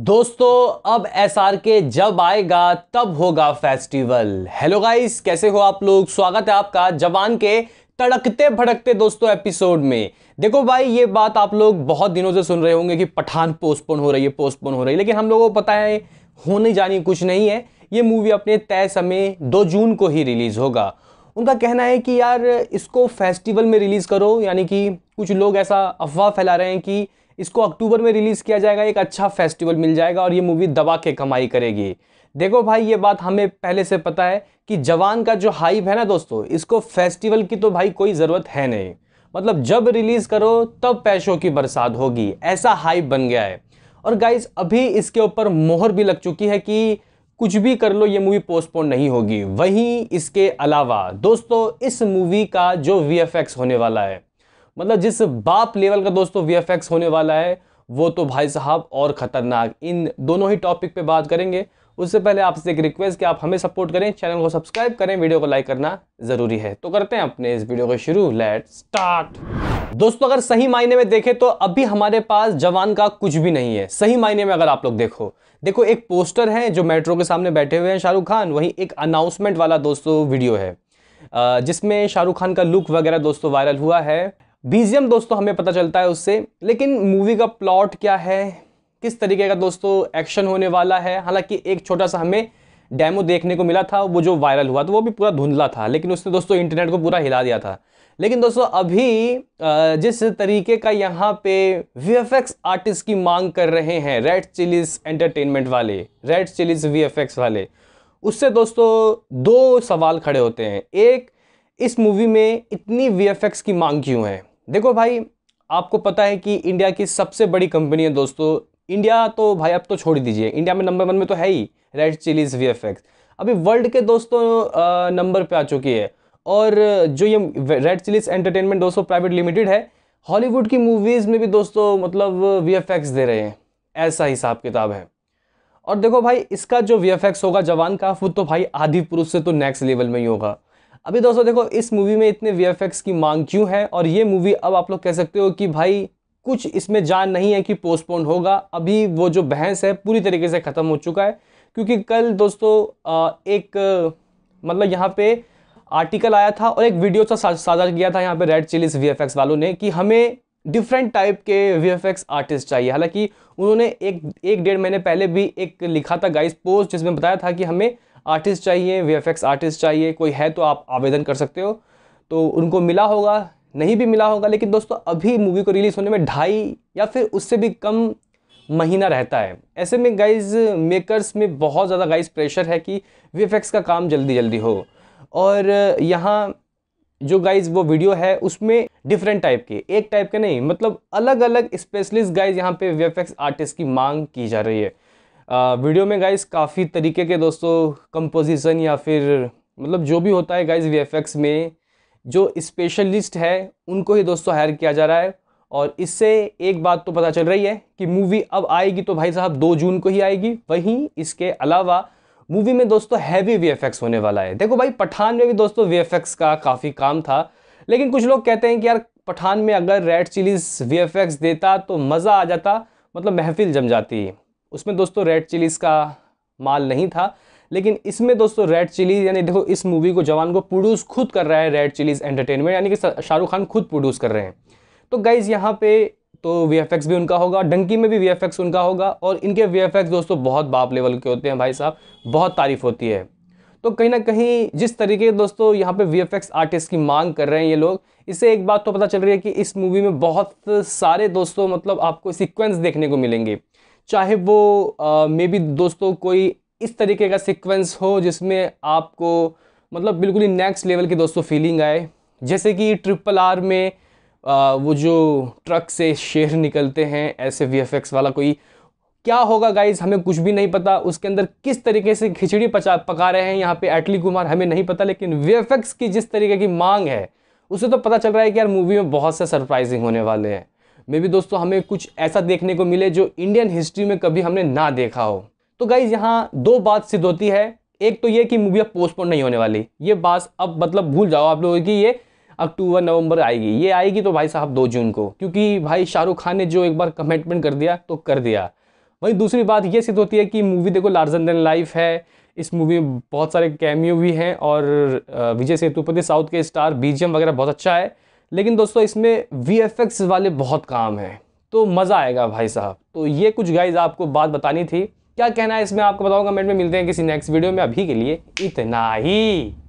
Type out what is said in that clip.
दोस्तों अब S R के जब आएगा तब होगा फेस्टिवल हेलो गाइस कैसे हो आप लोग स्वागत है आपका जवान के तड़कते भड़कते दोस्तों एपिसोड में देखो भाई ये बात आप लोग बहुत दिनों से सुन रहे होंगे कि पठान पोस्टपोन हो रही है पोस्टपोन हो रही है लेकिन हम लोगों को पता है होने जानी कुछ नहीं है ये मूवी अपने तय समय दो जून को ही रिलीज़ होगा उनका कहना है कि यार इसको फेस्टिवल में रिलीज़ करो यानी कि कुछ लोग ऐसा अफवाह फैला रहे हैं कि इसको अक्टूबर में रिलीज़ किया जाएगा एक अच्छा फेस्टिवल मिल जाएगा और ये मूवी दबा के कमाई करेगी देखो भाई ये बात हमें पहले से पता है कि जवान का जो हाइप है ना दोस्तों इसको फेस्टिवल की तो भाई कोई ज़रूरत है नहीं मतलब जब रिलीज़ करो तब पैसों की बरसात होगी ऐसा हाइप बन गया है और गाइज अभी इसके ऊपर मोहर भी लग चुकी है कि कुछ भी कर लो ये मूवी पोस्टपोन नहीं होगी वहीं इसके अलावा दोस्तों इस मूवी का जो वी होने वाला है मतलब जिस बाप लेवल का दोस्तों वी होने वाला है वो तो भाई साहब और ख़तरनाक इन दोनों ही टॉपिक पे बात करेंगे उससे पहले आपसे एक रिक्वेस्ट कि आप हमें सपोर्ट करें चैनल को सब्सक्राइब करें वीडियो को लाइक करना ज़रूरी है तो करते हैं अपने इस वीडियो को शुरू लेट स्टार्ट दोस्तों अगर सही मायने में देखें तो अभी हमारे पास जवान का कुछ भी नहीं है सही मायने में अगर आप लोग देखो देखो एक पोस्टर है जो मेट्रो के सामने बैठे हुए हैं शाहरुख खान वहीं एक अनाउंसमेंट वाला दोस्तों वीडियो है जिसमें शाहरुख खान का लुक वगैरह दोस्तों वायरल हुआ है बीजियम दोस्तों हमें पता चलता है उससे लेकिन मूवी का प्लॉट क्या है किस तरीके का दोस्तों एक्शन होने वाला है हालांकि एक छोटा सा हमें डेमो देखने को मिला था वो जो वायरल हुआ तो वो भी पूरा धुंधला था लेकिन उसने दोस्तों इंटरनेट को पूरा हिला दिया था लेकिन दोस्तों अभी जिस तरीके का यहाँ पे वी आर्टिस्ट की मांग कर रहे हैं रेड चिलीज एंटरटेनमेंट वाले रेड चिलीज वी वाले उससे दोस्तों दो सवाल खड़े होते हैं एक इस मूवी में इतनी वी की मांग क्यों है देखो भाई आपको पता है कि इंडिया की सबसे बड़ी कंपनी है दोस्तों इंडिया तो भाई अब तो छोड़ दीजिए इंडिया में नंबर वन में तो है ही रेड चिलीज वी अभी वर्ल्ड के दोस्तों नंबर पे आ चुकी है और जो ये रेड चिलीज एंटरटेनमेंट दोस्तों प्राइवेट लिमिटेड है हॉलीवुड की मूवीज़ में भी दोस्तों मतलब वी दे रहे हैं ऐसा हिसाब किताब है और देखो भाई इसका जो वी होगा जवान का वो तो भाई आदि पुरुष से तो नेक्स्ट लेवल में ही होगा अभी दोस्तों देखो इस मूवी में इतने वी की मांग क्यों है और ये मूवी अब आप लोग कह सकते हो कि भाई कुछ इसमें जान नहीं है कि पोस्टपोन होगा अभी वो जो बहस है पूरी तरीके से ख़त्म हो चुका है क्योंकि कल दोस्तों एक मतलब यहाँ पे आर्टिकल आया था और एक वीडियो सा साझा किया था यहाँ पे रेड चिलीज वी वालों ने कि हमें डिफरेंट टाइप के वी आर्टिस्ट चाहिए हालांकि उन्होंने एक एक डेढ़ महीने पहले भी एक लिखा था गाइस पोस्ट जिसमें बताया था कि हमें आर्टिस्ट चाहिए वी आर्टिस्ट चाहिए कोई है तो आप आवेदन कर सकते हो तो उनको मिला होगा नहीं भी मिला होगा लेकिन दोस्तों अभी मूवी को रिलीज़ होने में ढाई या फिर उससे भी कम महीना रहता है ऐसे में गाइज मेकर्स में बहुत ज़्यादा गाइज प्रेशर है कि वी का काम जल्दी जल्दी हो और यहाँ जो गाइज वो वीडियो है उसमें डिफरेंट टाइप के एक टाइप के नहीं मतलब अलग अलग स्पेशलिस्ट गाइज यहाँ पे वी आर्टिस्ट की मांग की जा रही है वीडियो में गाइस काफ़ी तरीके के दोस्तों कंपोजिशन या फिर मतलब जो भी होता है गाइस वी में जो स्पेशलिस्ट है उनको ही दोस्तों हायर किया जा रहा है और इससे एक बात तो पता चल रही है कि मूवी अब आएगी तो भाई साहब दो जून को ही आएगी वहीं इसके अलावा मूवी में दोस्तों हैवी वी होने वाला है देखो भाई पठान में भी दोस्तों वी का काफ़ी काम था लेकिन कुछ लोग कहते हैं कि यार पठान में अगर रेड चिलीज वी देता तो मज़ा आ जाता मतलब महफिल जम जाती उसमें दोस्तों रेड चिलीज़ का माल नहीं था लेकिन इसमें दोस्तों रेड चिलीज़ यानी देखो इस मूवी को जवान को प्रोड्यूस खुद कर रहा है रेड चिलीज़ एंटरटेनमेंट यानी कि शाहरुख खान खुद प्रोड्यूस कर रहे हैं तो गाइज़ यहाँ पे तो वी भी उनका होगा डंकी में भी वी उनका होगा और इनके वी दोस्तों बहुत बाप लेवल के होते हैं भाई साहब बहुत तारीफ़ होती है तो कहीं ना कहीं जिस तरीके दोस्तों यहाँ पे वी आर्टिस्ट की मांग कर रहे हैं ये लोग इससे एक बात तो पता चल रही है कि इस मूवी में बहुत सारे दोस्तों मतलब आपको सीक्वेंस देखने को मिलेंगे चाहे वो मे बी दोस्तों कोई इस तरीके का सीक्वेंस हो जिसमें आपको मतलब बिल्कुल ही नेक्स्ट लेवल की दोस्तों फीलिंग आए जैसे कि ट्रिपल आर में आ, वो जो ट्रक से शेर निकलते हैं ऐसे वी वाला कोई क्या होगा गाइज हमें कुछ भी नहीं पता उसके अंदर किस तरीके से खिचड़ी पचा पका रहे हैं यहाँ पे एटली कुमार हमें नहीं पता लेकिन वी की जिस तरीके की मांग है उसे तो पता चल रहा है कि यार मूवी में बहुत से सरप्राइजिंग होने वाले हैं मे भी दोस्तों हमें कुछ ऐसा देखने को मिले जो इंडियन हिस्ट्री में कभी हमने ना देखा हो तो गाइज यहाँ दो बात सिद्ध होती है एक तो ये कि मूवी अब पोस्टपोन नहीं होने वाली ये बात अब मतलब भूल जाओ आप लोगों की ये अक्टूबर नवंबर आएगी ये आएगी तो भाई साहब दो जून को क्योंकि भाई शाहरुख खान ने जो एक बार कमिटमेंट कर दिया तो कर दिया वहीं दूसरी बात ये सिद्ध होती है कि मूवी देखो लार्जर देन लाइफ है इस मूवी में बहुत सारे कैमियो भी हैं और विजय सेतुपति साउथ के स्टार बीजीएम वगैरह बहुत अच्छा है लेकिन दोस्तों इसमें वी वाले बहुत काम हैं तो मज़ा आएगा भाई साहब तो ये कुछ गाइज आपको बात बतानी थी क्या कहना है इसमें आपको बताऊंगा कमेंट में मिलते हैं किसी नेक्स्ट वीडियो में अभी के लिए इतना ही